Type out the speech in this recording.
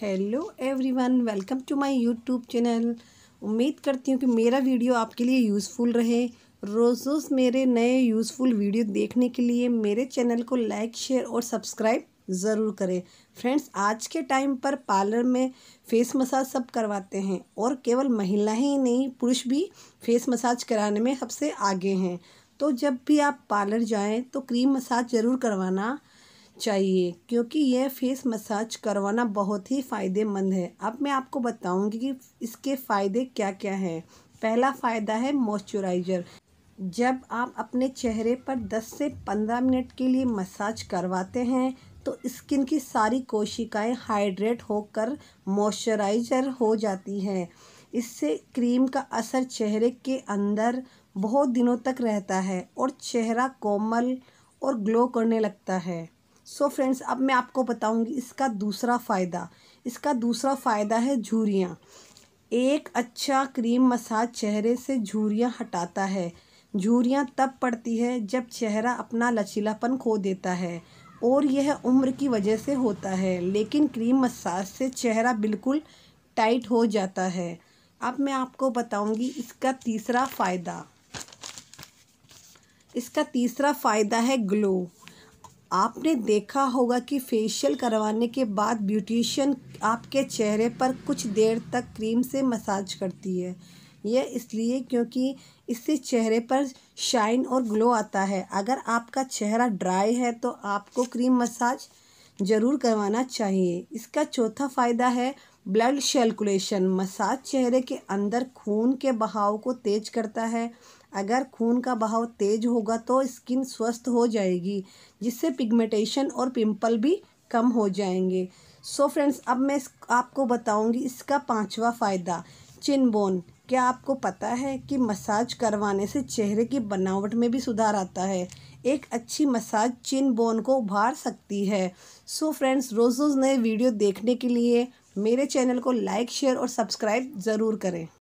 hello everyone welcome to my YouTube channel उम्मीद करती हूँ कि मेरा वीडियो आपके लिए यूज़फुल रहे रोज़ रोज़ मेरे नए यूज़फुल वीडियो देखने के लिए मेरे चैनल को लाइक शेयर और सब्सक्राइब ज़रूर करें फ्रेंड्स आज के टाइम पर पार्लर में फ़ेस मसाज सब करवाते हैं और केवल महिला ही नहीं पुरुष भी फ़ेस मसाज कराने में सबसे आगे हैं तो जब भी आप पार्लर जाएँ तो क्रीम मसाज ज़रूर करवाना चाहिए क्योंकि यह फेस मसाज करवाना बहुत ही फ़ायदेमंद है अब मैं आपको बताऊंगी कि इसके फ़ायदे क्या क्या हैं पहला फ़ायदा है मॉइस्चराइज़र जब आप अपने चेहरे पर 10 से 15 मिनट के लिए मसाज करवाते हैं तो स्किन की सारी कोशिकाएं हाइड्रेट होकर मॉइस्चराइज़र हो जाती हैं इससे क्रीम का असर चेहरे के अंदर बहुत दिनों तक रहता है और चेहरा कोमल और ग्लो करने लगता है सो so फ्रेंड्स अब मैं आपको बताऊंगी इसका दूसरा फ़ायदा इसका दूसरा फ़ायदा है झुरियाँ एक अच्छा क्रीम मसाज चेहरे से झुरियाँ हटाता है झुरियाँ तब पड़ती है जब चेहरा अपना लचीलापन खो देता है और यह उम्र की वजह से होता है लेकिन क्रीम मसाज से चेहरा बिल्कुल टाइट हो जाता है अब मैं आपको बताऊंगी इसका तीसरा फ़ायदा इसका तीसरा फ़ायदा है ग्लो आपने देखा होगा कि फेशियल करवाने के बाद ब्यूटिशियन आपके चेहरे पर कुछ देर तक क्रीम से मसाज करती है यह इसलिए क्योंकि इससे चेहरे पर शाइन और ग्लो आता है अगर आपका चेहरा ड्राई है तो आपको क्रीम मसाज ज़रूर करवाना चाहिए इसका चौथा फ़ायदा है ब्लड सर्कुलेशन मसाज चेहरे के अंदर खून के बहाव को तेज करता है अगर खून का बहाव तेज होगा तो स्किन स्वस्थ हो जाएगी जिससे पिगमेंटेशन और पिंपल भी कम हो जाएंगे सो so फ्रेंड्स अब मैं आपको बताऊंगी इसका पांचवा फ़ायदा चिनबोन क्या आपको पता है कि मसाज करवाने से चेहरे की बनावट में भी सुधार आता है एक अच्छी मसाज चिन बोन को उभार सकती है सो फ्रेंड्स रोज़ रोज़ नए वीडियो देखने के लिए मेरे चैनल को लाइक शेयर और सब्सक्राइब ज़रूर करें